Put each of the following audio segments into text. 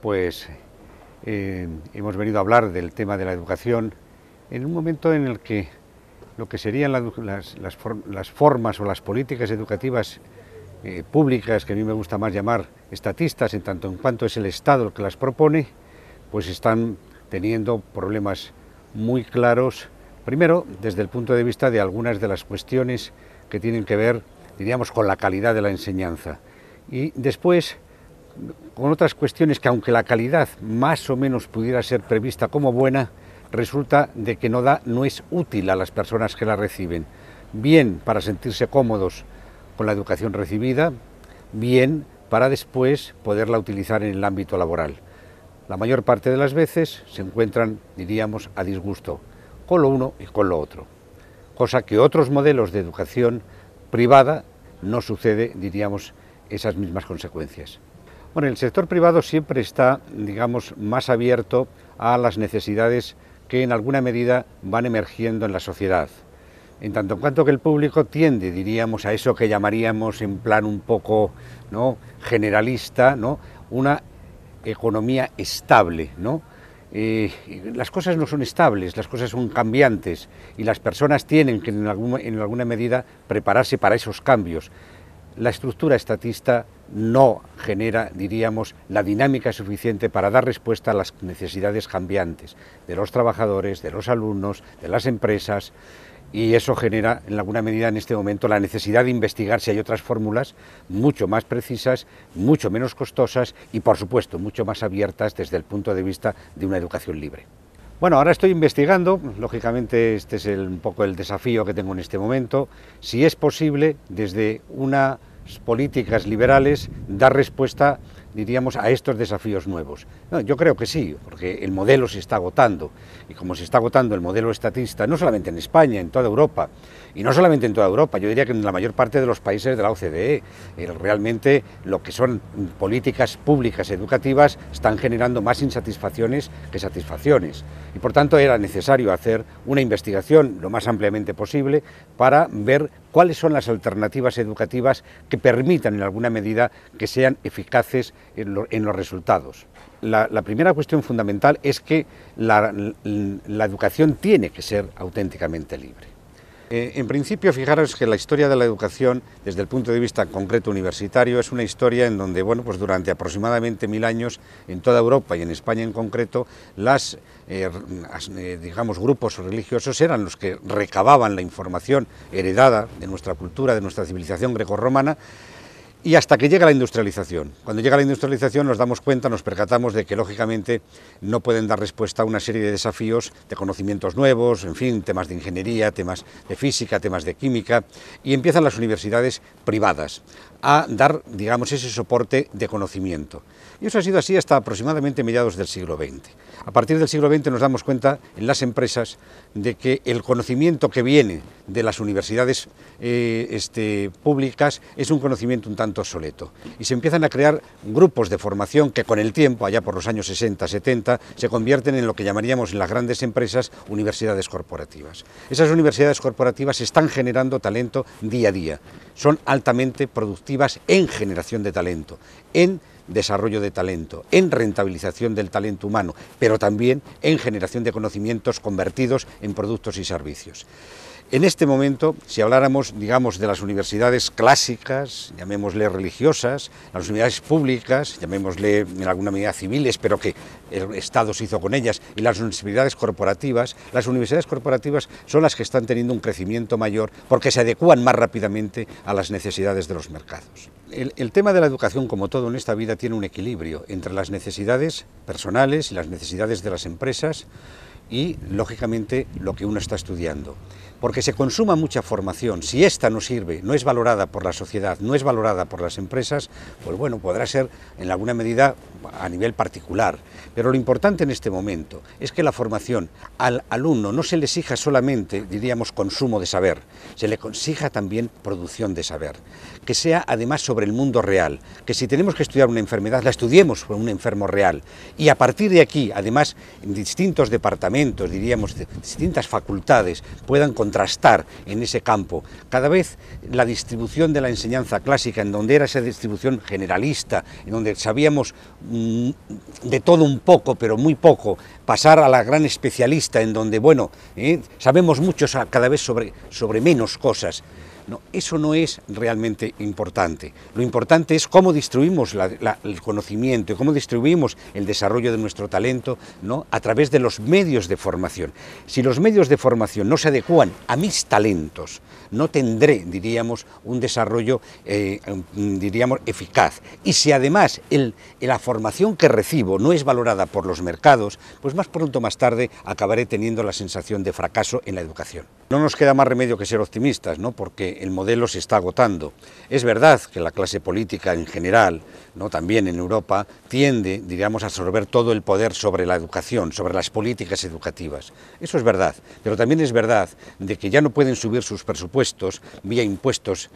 pues eh, hemos venido a hablar del tema de la educación en un momento en el que lo que serían las, formas o las políticas educativas eh, públicas, que a mí me gusta más llamar estatistas, en tanto en cuanto es el Estado el que las propone, pues están teniendo problemas muy claros, primero desde el punto de vista de algunas de las cuestiones que tienen que ver, diríamos, con la calidad de la enseñanza, y después con otras cuestiones que aunque la calidad más o menos pudiera ser prevista como buena, resulta de que no, da, no es útil a las personas que la reciben, bien para sentirse cómodos con la educación recibida, bien para después poderla utilizar en el ámbito laboral. La mayor parte de las veces se encuentran, diríamos, a disgusto con lo uno y con lo otro, cosa que otros modelos de educación privada no sucede, diríamos, esas mismas consecuencias. Bueno, el sector privado siempre está, digamos, más abierto a las necesidades que en alguna medida van emergiendo en la sociedad. En tanto en cuanto que el público tiende, diríamos, a eso que llamaríamos en plan un poco ¿no? generalista, ¿no? una economía estable, ¿no? Eh, las cosas no son estables, las cosas son cambiantes y las personas tienen que en, en alguna medida prepararse para esos cambios la estructura estatista no genera, diríamos, la dinámica suficiente para dar respuesta a las necesidades cambiantes de los trabajadores, de los alumnos, de las empresas, y eso genera en alguna medida en este momento la necesidad de investigar si hay otras fórmulas mucho más precisas, mucho menos costosas y por supuesto mucho más abiertas desde el punto de vista de una educación libre. Bueno, ahora estoy investigando, lógicamente este es el, un poco el desafío que tengo en este momento, si es posible desde unas políticas liberales dar respuesta diríamos, a estos desafíos nuevos? yo creo que sí, porque el modelo se está agotando. Y como se está agotando el modelo estatista, no solamente en España, en toda Europa, y no solamente en toda Europa, yo diría que en la mayor parte de los países de la OCDE, eh, realmente lo que son políticas públicas educativas están generando más insatisfacciones que satisfacciones. Y por tanto era necesario hacer una investigación lo más ampliamente posible para ver cuáles son las alternativas educativas que permitan en alguna medida que sean eficaces en, los resultados. La, primera cuestión fundamental es que la educación tiene que ser auténticamente libre. Eh, en principio, fijaros que la historia de la educación, desde el punto de vista concreto universitario, es una historia en donde, bueno, pues durante aproximadamente mil años, en toda Europa y en España en concreto, las, eh, eh, digamos, grupos religiosos eran los que recababan la información heredada de nuestra cultura, de nuestra civilización grecorromana, y hasta que llega la industrialización. Cuando llega la industrialización nos damos cuenta, nos percatamos de que lógicamente no pueden dar respuesta a una serie de desafíos de conocimientos nuevos, en fin, temas de ingeniería, temas de física, temas de química, y empiezan las universidades privadas a dar, digamos, ese soporte de conocimiento. Y eso ha sido así hasta aproximadamente mediados del siglo XX. A partir del siglo XX nos damos cuenta en las empresas de que el conocimiento que viene de las universidades eh, este, públicas es un conocimiento un tanto obsoleto. Y se empiezan a crear grupos de formación que con el tiempo, allá por los años 60, 70, se convierten en lo que llamaríamos en las grandes empresas universidades corporativas. Esas universidades corporativas están generando talento día a día. Son altamente productivas en generación de talento, desarrollo de talento, en rentabilización del talento humano, pero también en generación de conocimientos convertidos en productos y servicios. En este momento, si habláramos, digamos, de las universidades clásicas, llamémosle religiosas, las universidades públicas, llamémosle en alguna medida civiles, pero que el Estado se hizo con ellas, y las universidades corporativas, las universidades corporativas son las que están teniendo un crecimiento mayor porque se adecúan más rápidamente a las necesidades de los mercados. el tema de la educación, como todo en esta vida, tiene un equilibrio entre las necesidades personales y las necesidades de las empresas, y, lógicamente, lo que uno está estudiando. Porque se consuma mucha formación. Si esta no sirve, no es valorada por la sociedad, no es valorada por las empresas, pues bueno, podrá ser en alguna medida a nivel particular. Pero lo importante en este momento es que la formación al alumno no se le exija solamente, diríamos, consumo de saber, se le exija también producción de saber. Que sea además sobre el mundo real, que si tenemos que estudiar una enfermedad, la estudiemos con un enfermo real. Y a partir de aquí, además, en distintos departamentos, diríamos, distintas facultades puedan contrastar en ese campo. Cada vez la distribución de la enseñanza clásica, en donde era esa distribución generalista, en donde sabíamos mm, de todo un poco, pero muy poco, pasar a la gran especialista, en donde, bueno, ¿eh? sabemos mucho cada vez sobre menos cosas. No, eso no es realmente importante. Lo importante es cómo distribuimos el conocimiento, cómo distribuimos el desarrollo de nuestro talento ¿no? a través de los medios de formación. Si los medios de formación no se adecúan a mis talentos, no tendré, diríamos, un desarrollo, eh, diríamos, eficaz. Y si además la formación que recibo no es valorada por los mercados, pues más pronto o más tarde acabaré teniendo la sensación de fracaso en la educación. No nos queda más remedio que ser optimistas, ¿no? porque el modelo se está agotando. Es verdad que la clase política en general, ¿no? también en Europa, tiende diríamos, a absorber todo el poder sobre la educación, sobre las políticas educativas. Eso es verdad, pero también es verdad de que ya no pueden subir sus presupuestos vía impuestos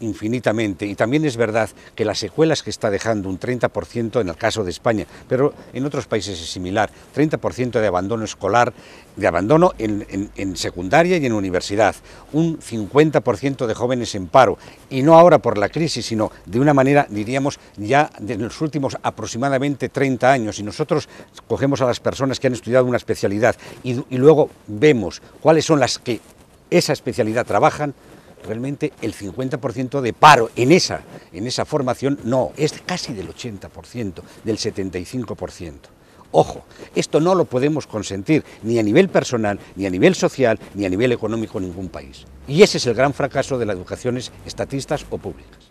infinitamente y también es verdad que las secuelas que está dejando un 30% en el caso de España, pero en otros países es similar, 30% de abandono escolar, de abandono en, en secundaria y en en universidad, un 50% de jóvenes en paro, y no ahora por la crisis, sino de una manera, diríamos, ya de los últimos aproximadamente 30 años. Y nosotros cogemos a las personas que han estudiado una especialidad y, y luego vemos cuáles son las que esa especialidad trabajan, realmente el 50% de paro en esa, en esa formación no, es casi del 80%, del 75%. Ojo, esto no lo podemos consentir ni a nivel personal, ni a nivel social, ni a nivel económico en ningún país. Y ese es el gran fracaso de las educaciones estatistas o públicas.